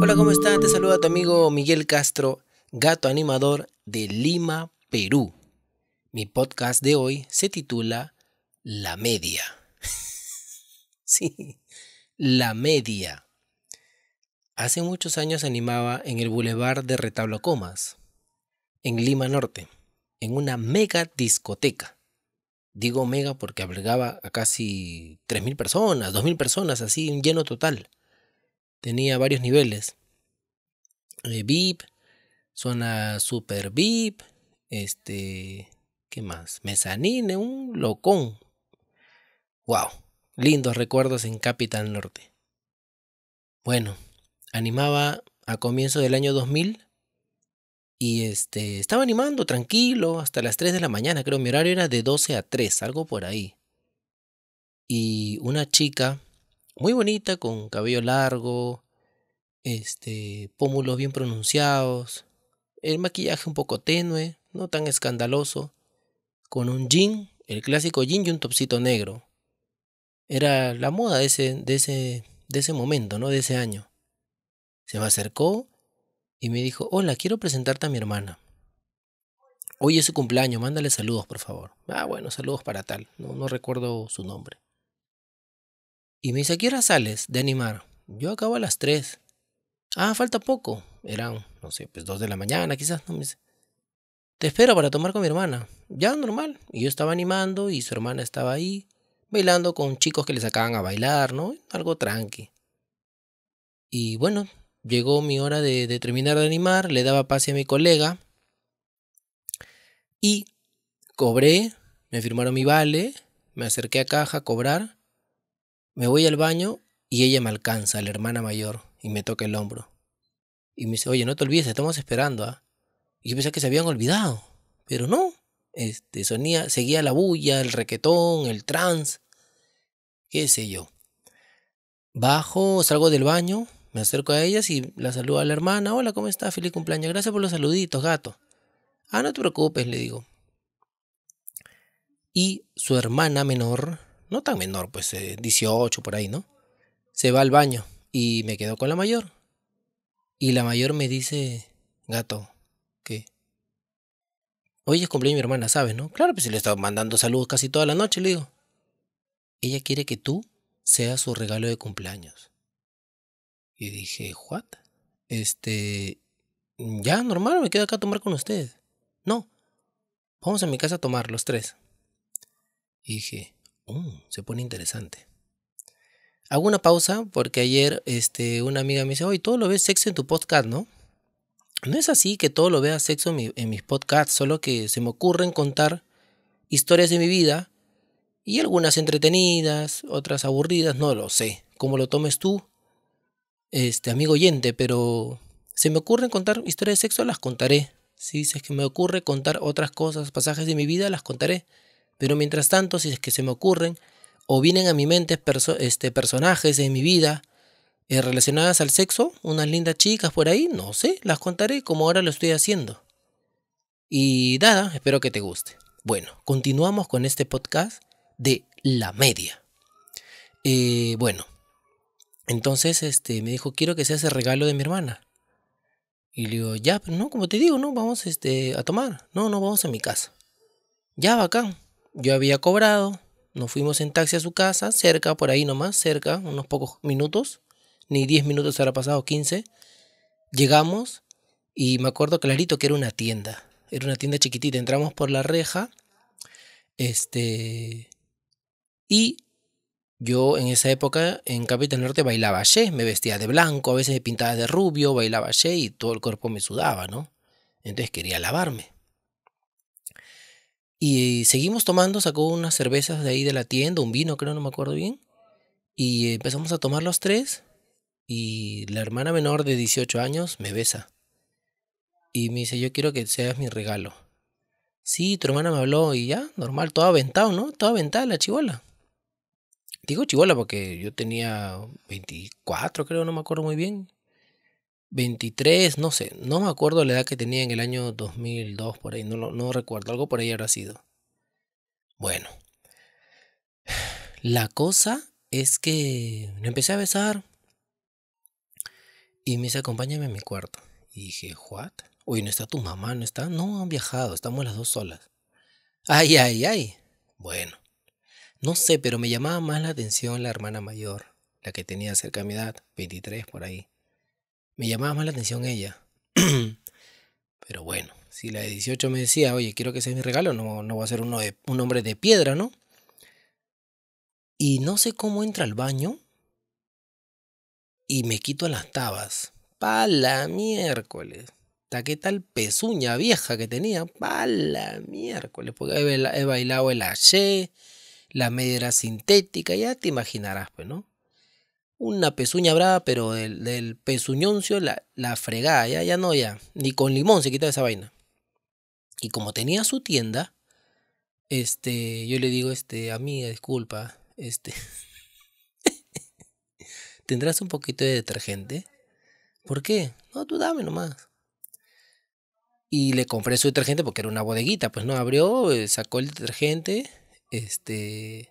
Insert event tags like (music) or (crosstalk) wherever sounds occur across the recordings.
Hola, ¿cómo están? Te saluda tu amigo Miguel Castro, gato animador de Lima, Perú. Mi podcast de hoy se titula La media. (laughs) sí, la media. Hace muchos años animaba en el Boulevard de Retablo Comas, en Lima Norte en una mega discoteca. Digo mega porque albergaba a casi 3.000 personas, 2.000 personas, así, un lleno total. Tenía varios niveles. Eh, VIP, zona super VIP, este, ¿qué más? Mezanine, un locón. ¡Wow! Lindos recuerdos en Capital Norte. Bueno, animaba a comienzo del año 2000 y este, estaba animando, tranquilo, hasta las 3 de la mañana, creo. Mi horario era de 12 a 3, algo por ahí. Y una chica muy bonita, con cabello largo, este, pómulos bien pronunciados, el maquillaje un poco tenue, no tan escandaloso, con un jean, el clásico jean y un topsito negro. Era la moda de ese, de ese, de ese momento, ¿no? De ese año. Se me acercó y me dijo, hola, quiero presentarte a mi hermana. Hoy es su cumpleaños, mándale saludos, por favor. Ah, bueno, saludos para tal. No, recuerdo su nombre. Y me dice, qué hora sales de animar? Yo acabo a las tres. Ah, falta poco. Eran, no sé, pues dos de la mañana quizás. No me dice, te espero para tomar con mi hermana. Ya, normal. Y yo estaba animando y su hermana estaba ahí, bailando con chicos que le sacaban a bailar, ¿no? Algo tranqui. Y bueno, llegó mi hora de, terminar de animar, le daba pase a mi colega y cobré, me firmaron mi vale, me acerqué a caja a cobrar, me voy al baño y ella me alcanza, la hermana mayor, y me toca el hombro. Y me dice, oye, no te olvides, estamos esperando. ¿ah? Y yo pensé que se habían olvidado, pero no. Este, sonía, seguía la bulla, el requetón, el trance, qué sé yo. Bajo, salgo del baño, me acerco a ellas y la saludo a la hermana. Hola, ¿cómo estás? Feliz cumpleaños. Gracias por los saluditos, gato. Ah, no te preocupes, le digo. Y su hermana menor, no tan menor, pues 18 eh, por ahí, ¿no? Se va al baño y me quedo con la mayor. Y la mayor me dice, gato, ¿qué? Hoy es cumpleaños mi hermana, ¿sabes, no? Claro, pues si le está mandando saludos casi toda la noche, le digo. Ella quiere que tú seas su regalo de cumpleaños. Y dije, ¿what? Este, ya, normal, me quedo acá a tomar con usted. No, vamos a mi casa a tomar los tres. Y dije, oh, se pone interesante. Hago una pausa porque ayer este, una amiga me dice, oye, todo lo ves sexo en tu podcast, ¿no? No es así que todo lo vea sexo en, mis podcasts, solo que se me ocurren contar historias de mi vida y algunas entretenidas, otras aburridas, no lo sé. cómo lo tomes tú, este amigo oyente, pero se me ocurren contar historias de sexo, las contaré. Si es que me ocurre contar otras cosas, pasajes de mi vida, las contaré. Pero mientras tanto, si es que se me ocurren o vienen a mi mente este, personajes de mi vida eh, relacionadas al sexo, unas lindas chicas por ahí, no sé, las contaré como ahora lo estoy haciendo. Y nada, espero que te guste. Bueno, continuamos con este podcast de La Media. Eh, bueno, entonces este, me dijo, quiero que seas el regalo de mi hermana. Y le digo, ya, pues, no, como te digo, no, vamos este, a tomar. No, no, vamos a mi casa. Ya, bacán. Yo había cobrado, nos fuimos en taxi a su casa, cerca, por ahí nomás, cerca, unos pocos minutos. Ni 10 minutos habrá pasado, 15. Llegamos y me acuerdo clarito que era una tienda. Era una tienda chiquitita. Entramos por la reja. Este. Y yo en esa época en Capital Norte bailaba she, me vestía de blanco, a veces me pintaba de rubio, bailaba she y todo el cuerpo me sudaba, ¿no? Entonces quería lavarme. Y seguimos tomando, sacó unas cervezas de ahí de la tienda, un vino, creo, no me acuerdo bien. Y empezamos a tomar los tres. Y la hermana menor de 18 años me besa. Y me dice, yo quiero que seas mi regalo. Sí, tu hermana me habló y ya, normal, todo aventado, ¿no? Todo aventado la chivola. Digo chivola porque yo tenía 24, creo, no me acuerdo muy bien. 23, no sé, no me acuerdo la edad que tenía en el año 2002, por ahí, no, no recuerdo, algo por ahí habrá sido. Bueno, la cosa es que me empecé a besar y me dice, acompáñame a mi cuarto. Y dije, ¿what? Uy, ¿no está tu mamá? ¿No está? No, han viajado, estamos las dos solas. Ay, ay, ay. Bueno, no sé, pero me llamaba más la atención la hermana mayor, la que tenía cerca de mi edad, 23 por ahí. Me llamaba más la atención ella. (clears throat) pero bueno, si la de 18 me decía, oye, quiero que sea mi regalo, no, no voy a ser uno un hombre de piedra, ¿no? Y no sé cómo entra al baño y me quito las tabas. Pala miércoles. qué tal pezuña vieja que tenía. Pala miércoles. Porque he, bailado el ayer la media sintética, ya te imaginarás, pues, ¿no? Una pezuña brava, pero del, del pezuñoncio la, la ya, ya no, ya. Ni con limón se quitaba esa vaina. Y como tenía su tienda, este, yo le digo, este, amiga, disculpa, este, (laughs) ¿tendrás un poquito de detergente? ¿Por qué? No, tú dame nomás. Y le compré su detergente porque era una bodeguita, pues no abrió, eh, sacó el detergente este.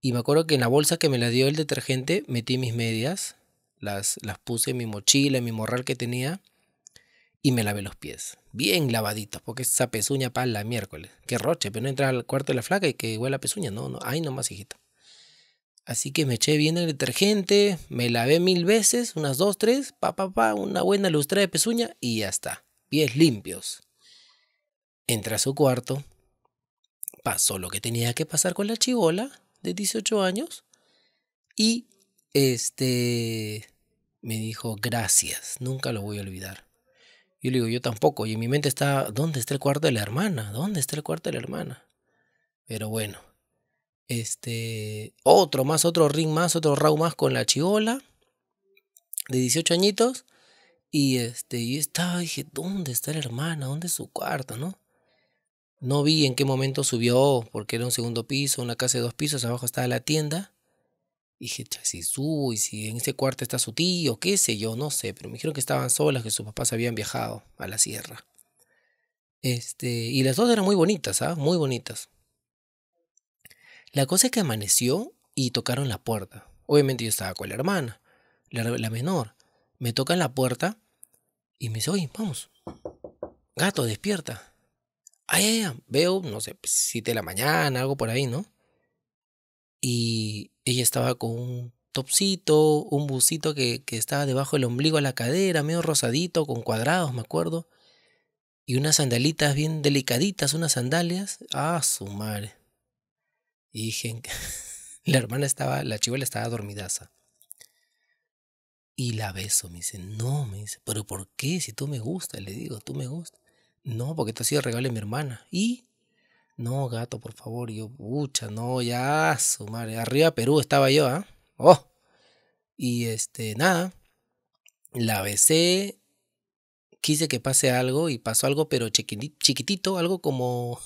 Y me acuerdo que en la bolsa que me la dio el detergente metí mis medias, las, las puse en mi mochila, en mi morral que tenía, y me lavé los pies. Bien lavaditos, porque esa pezuña para la miércoles. Que roche, pero no entra al cuarto de la flaca y que huele a pezuña. No, no, no nomás, hijito. Así que me eché bien el detergente, me lavé mil veces, unas dos, tres, pa, pa, pa, una buena lustra de pezuña y ya está. Pies limpios. Entra a su cuarto, pasó lo que tenía que pasar con la chivola de 18 años y este me dijo gracias, nunca lo voy a olvidar. Yo le digo, yo tampoco, y en mi mente está, ¿dónde está el cuarto de la hermana? ¿Dónde está el cuarto de la hermana? Pero bueno, este, otro más, otro ring más, otro round más con la chivola de 18 añitos. Y este, yo estaba, dije, ¿dónde está la hermana? ¿Dónde es su cuarto, no? No vi en qué momento subió, porque era un segundo piso, una casa de dos pisos, abajo estaba la tienda. Y dije, si subo y si en ese cuarto está su tío, qué sé yo, no sé, pero me dijeron que estaban solas, que sus papás habían viajado a la sierra. Este, y las dos eran muy bonitas, ¿ah? Muy bonitas. La cosa es que amaneció y tocaron la puerta. Obviamente yo estaba con la hermana, la, la menor. Me tocan la puerta y me dice, oye, vamos, gato, despierta. Ah, veo, no sé, 7 pues, de la mañana, algo por ahí, ¿no? Y ella estaba con un topsito, un busito que, estaba debajo del ombligo a la cadera, medio rosadito, con cuadrados, me acuerdo. Y unas sandalitas bien delicaditas, unas sandalias. Ah, su madre. Y dije, (laughs) la hermana estaba, la chivola estaba dormidaza. Y la beso, me dice, no, me dice, pero ¿por qué? Si tú me gustas, le digo, tú me gustas. No, porque esto ha sido regalo de mi hermana. ¿Y? No, gato, por favor. yo, pucha, no, ya, su madre. Arriba Perú estaba yo, ¿ah? ¡Oh! Y este, nada. La besé. Quise que pase algo y pasó algo, pero chiquitito, algo como.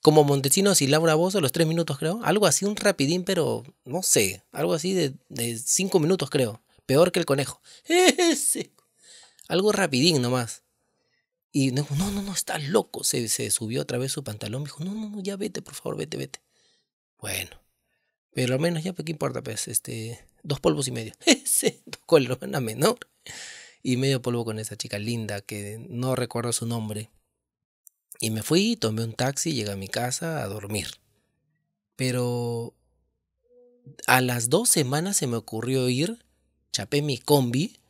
Como Montesinos y Laura Bozo, los tres minutos creo. Algo así, un rapidín, pero no sé. Algo así de, de cinco minutos creo. Peor que el conejo. Ese. (laughs) Algo rapidín nomás. Y dijo, no, no, no, estás loco. Se, se subió otra vez su pantalón. Me dijo, no, no, no, ya vete, por favor, vete, vete. Bueno, pero al menos ya, pues, ¿qué importa? Pues, este, dos polvos y medio. con la hermana menor. Y medio polvo con esa chica linda que no recuerdo su nombre. Y me fui, tomé un taxi, llegué a mi casa a dormir. Pero a las dos semanas se me ocurrió ir, chapé mi combi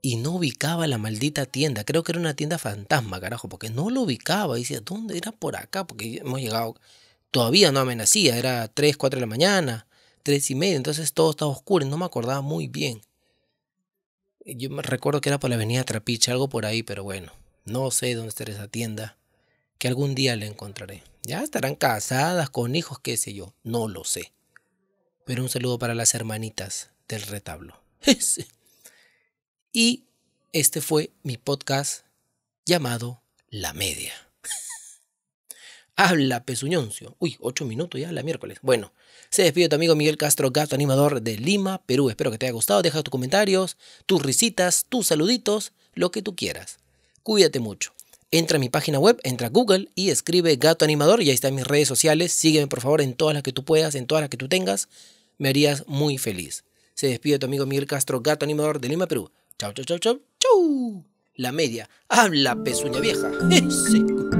y no ubicaba la maldita tienda. Creo que era una tienda fantasma, carajo, porque no lo ubicaba. Y decía, ¿dónde era por acá? Porque hemos llegado, todavía no amenacía, era 3, 4 de la mañana, 3 y media, entonces todo estaba oscuro y no me acordaba muy bien. Yo me recuerdo que era por la avenida Trapiche, algo por ahí, pero bueno, no sé dónde estará esa tienda, que algún día la encontraré. Ya estarán casadas, con hijos, qué sé yo, no lo sé. Pero un saludo para las hermanitas del retablo. (laughs) Y este fue mi podcast llamado La Media. (laughs) Habla Pesuñoncio. Uy, ocho minutos ya, la miércoles. Bueno, se despide tu amigo Miguel Castro Gato, animador de Lima, Perú. Espero que te haya gustado. Deja tus comentarios, tus risitas, tus saluditos, lo que tú quieras. Cuídate mucho. Entra a mi página web, entra a Google y escribe Gato Animador y ahí están mis redes sociales. Sígueme por favor en todas las que tú puedas, en todas las que tú tengas. Me harías muy feliz. Se despide tu amigo Miguel Castro, Gato Animador de Lima, Perú. Chau, chau, chau, chau, chau. La media. Habla, pezuña vieja. (laughs)